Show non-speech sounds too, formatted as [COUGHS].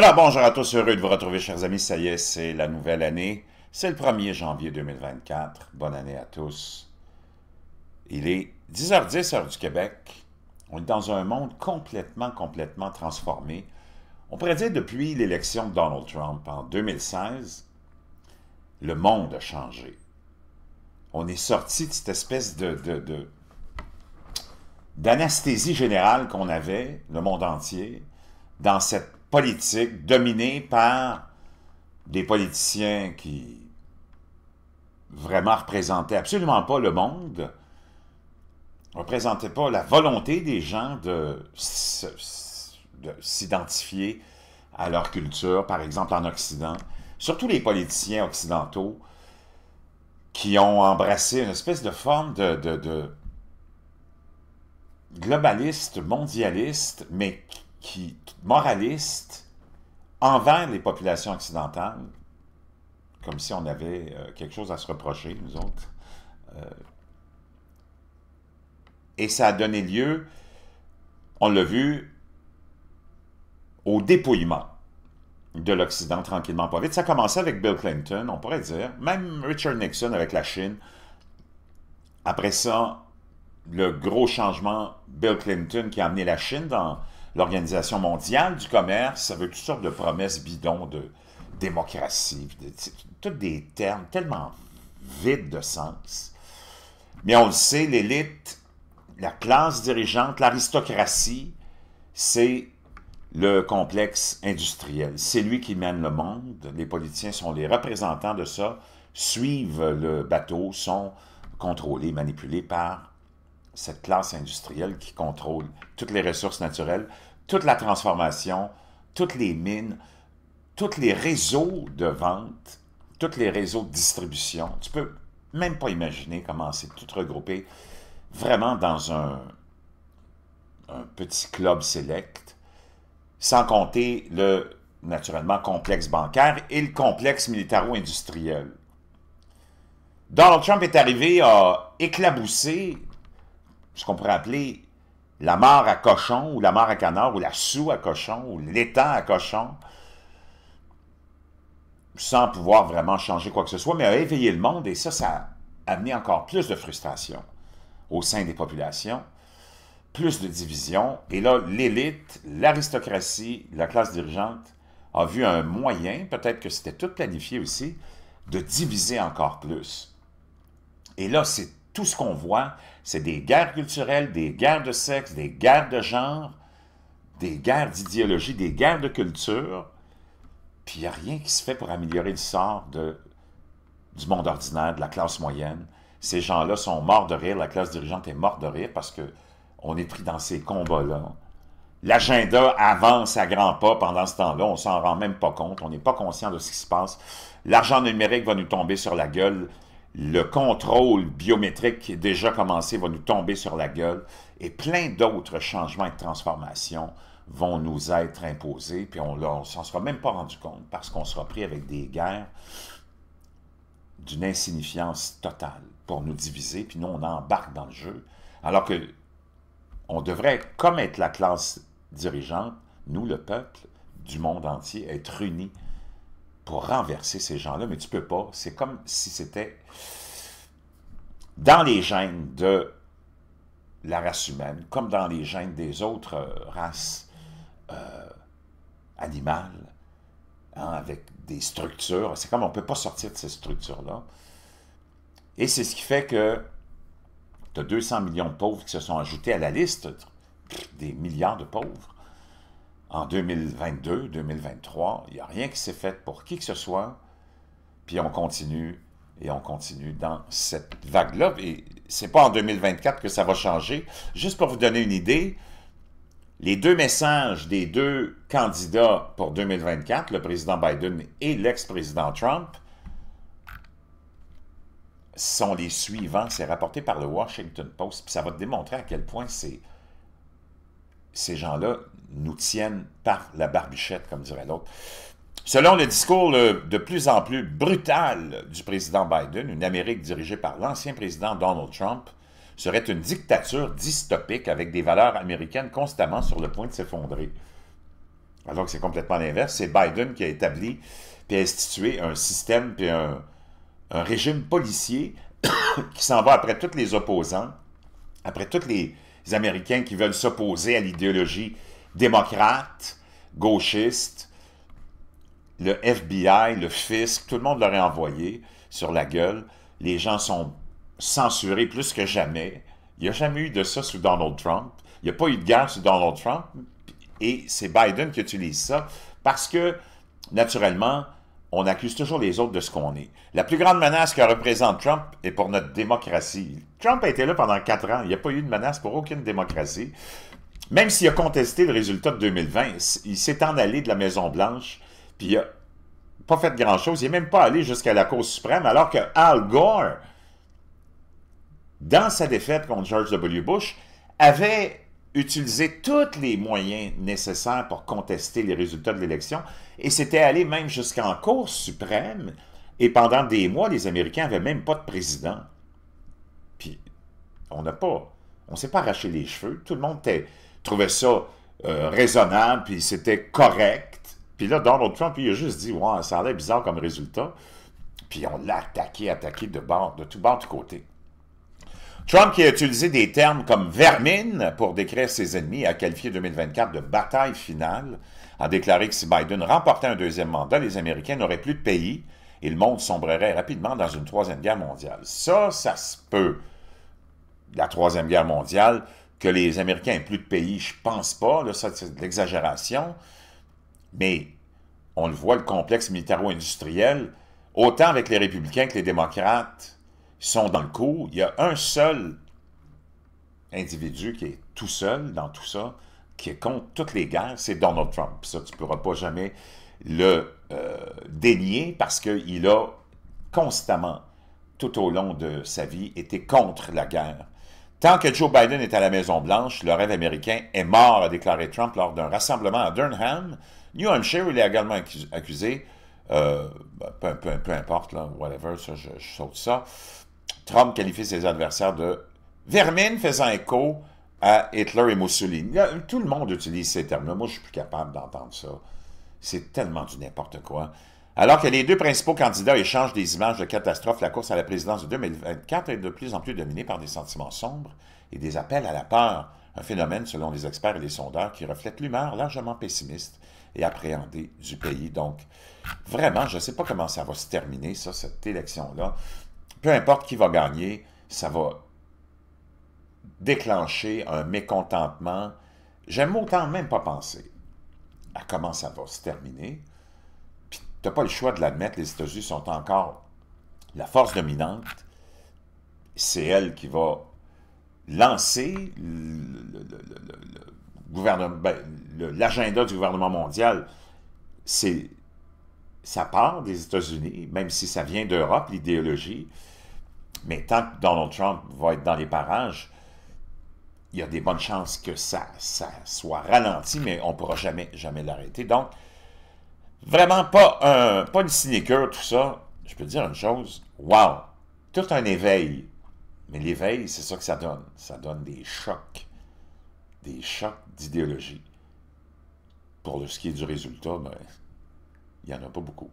Alors bonjour à tous, heureux de vous retrouver chers amis, ça y est, c'est la nouvelle année, c'est le 1er janvier 2024, bonne année à tous. Il est 10h10 heure du Québec, on est dans un monde complètement, complètement transformé. On pourrait dire depuis l'élection de Donald Trump en 2016, le monde a changé. On est sorti de cette espèce de d'anesthésie générale qu'on avait, le monde entier, dans cette politique dominée par des politiciens qui vraiment représentaient absolument pas le monde, représentaient pas la volonté des gens de s'identifier à leur culture, par exemple en Occident, surtout les politiciens occidentaux qui ont embrassé une espèce de forme de, de globaliste, mondialiste, mais qui moraliste envers les populations occidentales, comme si on avait euh, quelque chose à se reprocher, nous autres. Euh, et ça a donné lieu, on l'a vu, au dépouillement de l'Occident tranquillement, pas vite. Ça commencé avec Bill Clinton, on pourrait dire, même Richard Nixon avec la Chine. Après ça, le gros changement, Bill Clinton qui a amené la Chine dans, l'Organisation mondiale du commerce, veut toutes sortes de promesses bidons de démocratie, toutes tous des termes tellement vides de sens. Mais on le sait, l'élite, la classe dirigeante, l'aristocratie, c'est le complexe industriel. C'est lui qui mène le monde. Les politiciens sont les représentants de ça, suivent le bateau, sont contrôlés, manipulés par cette classe industrielle qui contrôle toutes les ressources naturelles, toute la transformation, toutes les mines, tous les réseaux de vente, tous les réseaux de distribution. Tu peux même pas imaginer comment c'est tout regroupé vraiment dans un, un petit club select, sans compter le, naturellement, complexe bancaire et le complexe militaro-industriel. Donald Trump est arrivé à éclabousser ce qu'on pourrait appeler la mort à cochon, ou la mort à canard, ou la sous à cochon, ou l'État à cochon, sans pouvoir vraiment changer quoi que ce soit, mais a éveillé le monde, et ça, ça a amené encore plus de frustration au sein des populations, plus de division, et là, l'élite, l'aristocratie, la classe dirigeante a vu un moyen, peut-être que c'était tout planifié aussi, de diviser encore plus. Et là, c'est tout ce qu'on voit, c'est des guerres culturelles, des guerres de sexe, des guerres de genre, des guerres d'idéologie, des guerres de culture. Puis il n'y a rien qui se fait pour améliorer le sort du monde ordinaire, de la classe moyenne. Ces gens-là sont morts de rire, la classe dirigeante est morte de rire parce qu'on est pris dans ces combats-là. L'agenda avance à grands pas pendant ce temps-là. On s'en rend même pas compte. On n'est pas conscient de ce qui se passe. L'argent numérique va nous tomber sur la gueule le contrôle biométrique qui est déjà commencé va nous tomber sur la gueule et plein d'autres changements et transformations vont nous être imposés, puis on ne s'en sera même pas rendu compte parce qu'on sera pris avec des guerres d'une insignifiance totale pour nous diviser, puis nous on embarque dans le jeu, alors que on devrait, comme être la classe dirigeante, nous le peuple du monde entier, être unis pour renverser ces gens-là, mais tu peux pas. C'est comme si c'était dans les gènes de la race humaine, comme dans les gènes des autres euh, races euh, animales, hein, avec des structures. C'est comme on ne peut pas sortir de ces structures-là. Et c'est ce qui fait que tu as 200 millions de pauvres qui se sont ajoutés à la liste des milliards de pauvres en 2022, 2023. Il n'y a rien qui s'est fait pour qui que ce soit. Puis on continue et on continue dans cette vague-là. Et c'est pas en 2024 que ça va changer. Juste pour vous donner une idée, les deux messages des deux candidats pour 2024, le président Biden et l'ex-président Trump, sont les suivants. C'est rapporté par le Washington Post. Puis ça va te démontrer à quel point c'est ces gens-là nous tiennent par la barbichette, comme dirait l'autre. Selon le discours de plus en plus brutal du président Biden, une Amérique dirigée par l'ancien président Donald Trump serait une dictature dystopique avec des valeurs américaines constamment sur le point de s'effondrer. Alors que c'est complètement l'inverse, c'est Biden qui a établi et institué un système puis un, un régime policier [COUGHS] qui s'en va après tous les opposants, après toutes les, les Américains qui veulent s'opposer à l'idéologie démocrate, gauchiste, le FBI, le fisc, tout le monde leur est envoyé sur la gueule. Les gens sont censurés plus que jamais. Il n'y a jamais eu de ça sous Donald Trump. Il n'y a pas eu de guerre sous Donald Trump. Et c'est Biden qui utilise ça parce que, naturellement, on accuse toujours les autres de ce qu'on est. La plus grande menace que représente Trump est pour notre démocratie. Trump a été là pendant quatre ans. Il n'y a pas eu de menace pour aucune démocratie. Même s'il a contesté le résultat de 2020, il s'est en allé de la Maison-Blanche, puis il n'a pas fait grand-chose. Il n'est même pas allé jusqu'à la Cour suprême, alors que Al Gore, dans sa défaite contre George W. Bush, avait utiliser tous les moyens nécessaires pour contester les résultats de l'élection et c'était allé même jusqu'en Cour suprême et pendant des mois, les Américains n'avaient même pas de président. Puis, on n'a pas, on s'est pas arraché les cheveux, tout le monde trouvait ça euh, raisonnable, puis c'était correct. Puis là, Donald Trump, il a juste dit, ouais, ça allait bizarre comme résultat. Puis on l'a attaqué, attaqué de, bord, de tout bord, de côté. Trump qui a utilisé des termes comme vermine pour décrire ses ennemis a qualifié 2024 de bataille finale, a déclaré que si Biden remportait un deuxième mandat, les Américains n'auraient plus de pays et le monde sombrerait rapidement dans une troisième guerre mondiale. Ça, ça se peut. La troisième guerre mondiale, que les Américains aient plus de pays, je pense pas, là, ça c'est de l'exagération, mais on le voit, le complexe militaro-industriel, autant avec les républicains que les démocrates, sont dans le coup. Il y a un seul individu qui est tout seul dans tout ça, qui est contre toutes les guerres, c'est Donald Trump. Ça, tu ne pourras pas jamais le euh, dénier parce qu'il a constamment, tout au long de sa vie, été contre la guerre. Tant que Joe Biden est à la Maison-Blanche, le rêve américain est mort, a déclaré Trump lors d'un rassemblement à Durham, New Hampshire, il est également accusé, euh, ben, peu, importe, whatever, ça, je saute ça, Trump qualifie ses adversaires de vermine faisant écho à Hitler et Mussolini. Euh, tout le monde utilise ces termes-là. Moi, je suis plus capable d'entendre ça. C'est tellement du n'importe quoi. Alors que les deux principaux candidats échangent des images de catastrophe, la course à la présidence de 2024 est de plus en plus dominée par des sentiments sombres et des appels à la peur, un phénomène, selon les experts et les sondeurs, qui reflète l'humeur largement pessimiste et appréhendée du pays. Donc, vraiment, je ne sais pas comment ça va se terminer, ça, cette élection-là peu importe qui va gagner, ça va déclencher un mécontentement. J'aime autant même pas penser à comment ça va se terminer. Puis t'as pas le choix de l'admettre, les États-Unis sont encore la force dominante. C'est elle qui va lancer ben, l'agenda du gouvernement mondial. C'est ça part des États-Unis, même si ça vient d'Europe, l'idéologie. Mais tant que Donald Trump va être dans les parages, il y a des bonnes chances que ça, ça soit ralenti, mais on ne pourra jamais, jamais l'arrêter. Donc, vraiment pas, un, pas une sinecure, tout ça. Je peux dire une chose, wow, tout un éveil. Mais l'éveil, c'est ça que ça donne. Ça donne des chocs, des chocs d'idéologie. Pour ce qui est du résultat, ben, il n'y en a pas beaucoup.